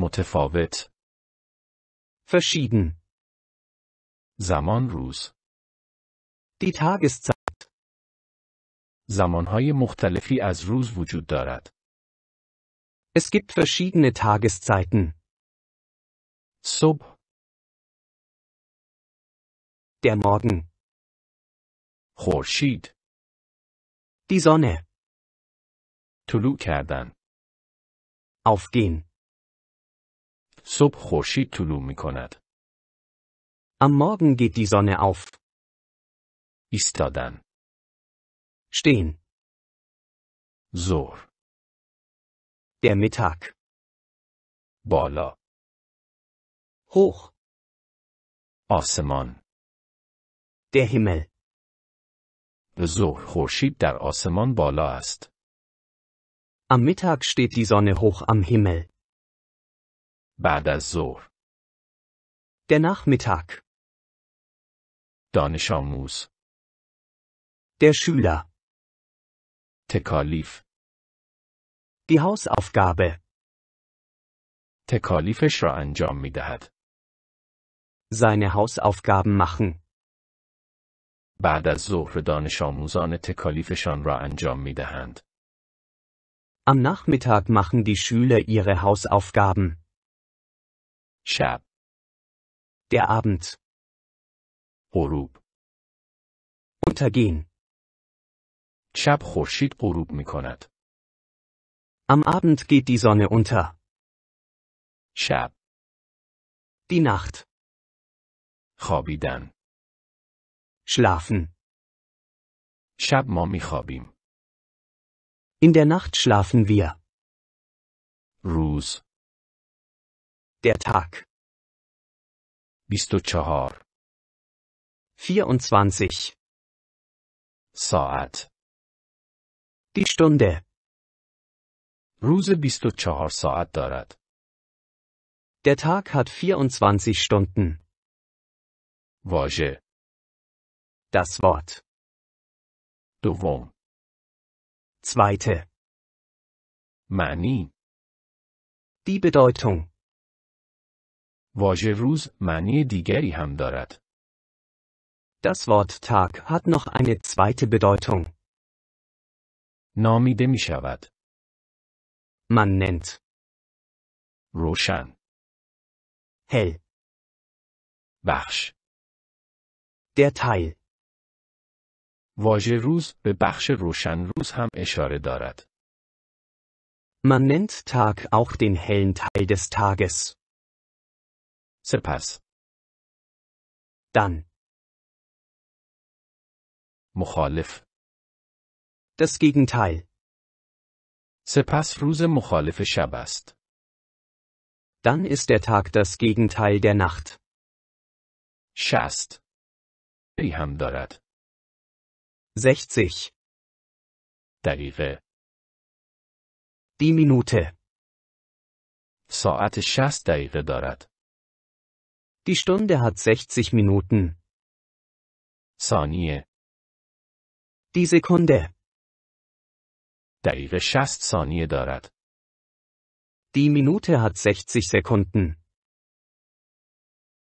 Mutter متفاوت verschieden Samon Rus. Die Tageszeit Samon مختلفی از as Rus دارد. Es gibt verschiedene Tageszeiten. Sub. Der Morgen خورشید Die Sonne طلوع کردن Aufgehen صبح خورشید طلوع می کند. Am Morgen geht die Sonne auf. ایستادن. Stehen. Zor. Der Mittag. Bala. Hoch. آسمان. Der Himmel. Zor خورشید در آسمان بالا است. Am Mittag steht die Sonne hoch am Himmel. بعد از ظهر Der Nachmittag. دانش آموز Der Schüler. تکالیف Die Hausaufgabe. تکالیفش را انجام می دهد. Seine Hausaufgaben machen. بعد از ظهر دانش آموزان تکالیفشان را انجام می دهند. Am Nachmittag machen die Schüler ihre Hausaufgaben. شب Der Abend غروب untergehen شب خورشید غروب می کند. Am Abend geht die Sonne unter. شب Die Nacht. خوابیدن Schlafen. شب ما می خوابیم. In der Nacht schlafen wir. روز der Tag. 24 24 Saat. Die Stunde. روز 24 Saat darat. Der Tag hat 24 Stunden. واژه Das Wort. دوم Zweite. Mani. Die Bedeutung. واژه روز معنی دیگری هم دارد. Das Wort Tag hat noch eine zweite Bedeutung. نامیده می شود. Man nennt. روشن. Hell. بخش. Der Teil. واژه روز به بخش روشن روز هم اشاره دارد. Man nennt Tag auch den hellen Teil des Tages. سپس dann مخالف das Gegenteil سپس روز مخالف شب است dann ist der Tag das Gegenteil der Nacht شست ای هم دارد 60 دقیقه Die Minute. ساعت 60 دقیقه دارد. Die Stunde hat 60 Minuten. ثانیه Die Sekunde. دقیقه 60 ثانیه دارد. Die Minute hat 60 Sekunden.